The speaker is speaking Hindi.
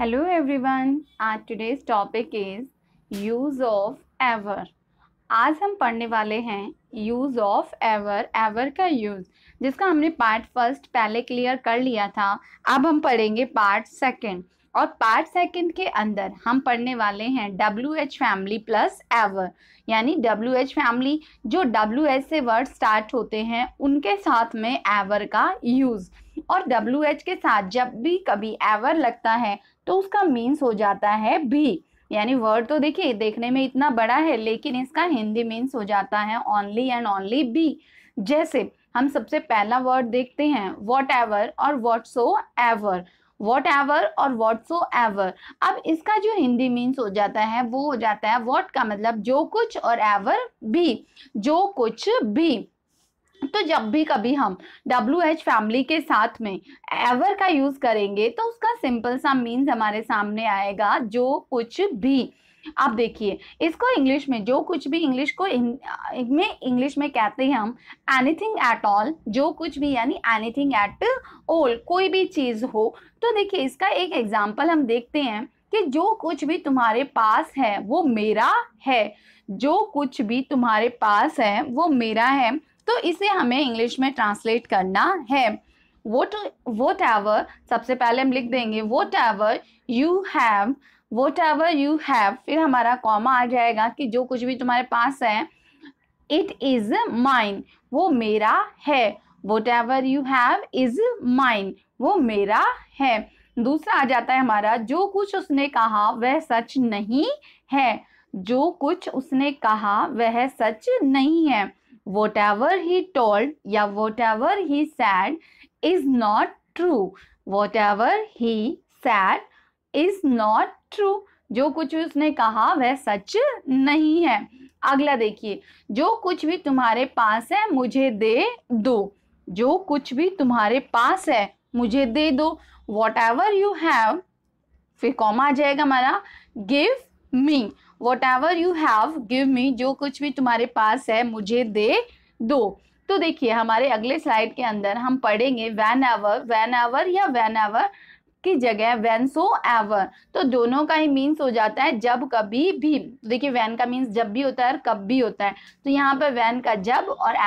हेलो एवरीवन आज today's topic is use of ever आज हम पढ़ने वाले हैं यूज़ ऑफ एवर एवर का यूज़ जिसका हमने पार्ट फर्स्ट पहले क्लियर कर लिया था अब हम पढ़ेंगे पार्ट सेकंड और पार्ट सेकंड के अंदर हम पढ़ने वाले हैं W H family plus ever यानी डब्ल्यू एच फैमिली जो डब्ल्यू एच से वर्ड स्टार्ट होते हैं उनके साथ में एवर का यूज़ और डब्ल्यू एच के साथ जब भी कभी एवर लगता है तो उसका मीन्स हो जाता है भी यानी वर्ड तो देखिए देखने में इतना बड़ा है लेकिन इसका हिंदी मीन्स हो जाता है ओनली एंड ओनली भी जैसे हम सबसे पहला वर्ड देखते हैं वॉट एवर और whatsoever whatever और वॉट सो एवर अब इसका जो हिंदी मीन्स हो जाता है वो हो जाता है वॉट का मतलब जो कुछ और एवर भी जो कुछ भी तो जब भी कभी हम डब्ल्यू एच फैमिली के साथ में एवर का यूज करेंगे तो उसका सिंपल सा मीन्स हमारे सामने आएगा जो कुछ भी आप देखिए इसको इंग्लिश में जो कुछ भी इंग्लिश को इन, में इंग्लिश में कहते हैं हम एनीथिंग एट ऑल जो कुछ भी यानी एनीथिंग एट ऑल कोई भी चीज़ हो तो देखिए इसका एक एग्जाम्पल हम देखते हैं कि जो कुछ भी तुम्हारे पास है वो मेरा है जो कुछ भी तुम्हारे पास है वो मेरा है तो इसे हमें इंग्लिश में ट्रांसलेट करना है वोट वोट एवर सबसे पहले हम लिख देंगे whatever you have whatever you have फिर हमारा कॉमा आ जाएगा कि जो कुछ भी तुम्हारे पास है इट इज़ माइन वो मेरा है whatever you have is mine वो मेरा है दूसरा आ जाता है हमारा जो कुछ उसने कहा वह सच नहीं है जो कुछ उसने कहा वह सच नहीं है वॉट एवर ही टोल्ड या whatever he said is not true whatever he said is not true जो कुछ उसने कहा वह सच नहीं है अगला देखिए जो कुछ भी तुम्हारे पास है मुझे दे दो जो कुछ भी तुम्हारे पास है मुझे दे दो वॉट एवर यू हैव फिर कॉमा आ जाएगा हमारा give me whatever you have give me जो कुछ भी तुम्हारे पास है मुझे दे दो तो देखिए हमारे अगले स्लाइड के अंदर हम पढ़ेंगे वैन एवर वैन एवर या वैन एवर की जगह वैन सो एवर तो दोनों का ही मीन्स हो जाता है जब कभी भी तो देखिए वैन का मीन्स जब भी होता है और कब भी होता है तो यहाँ पर वैन का जब और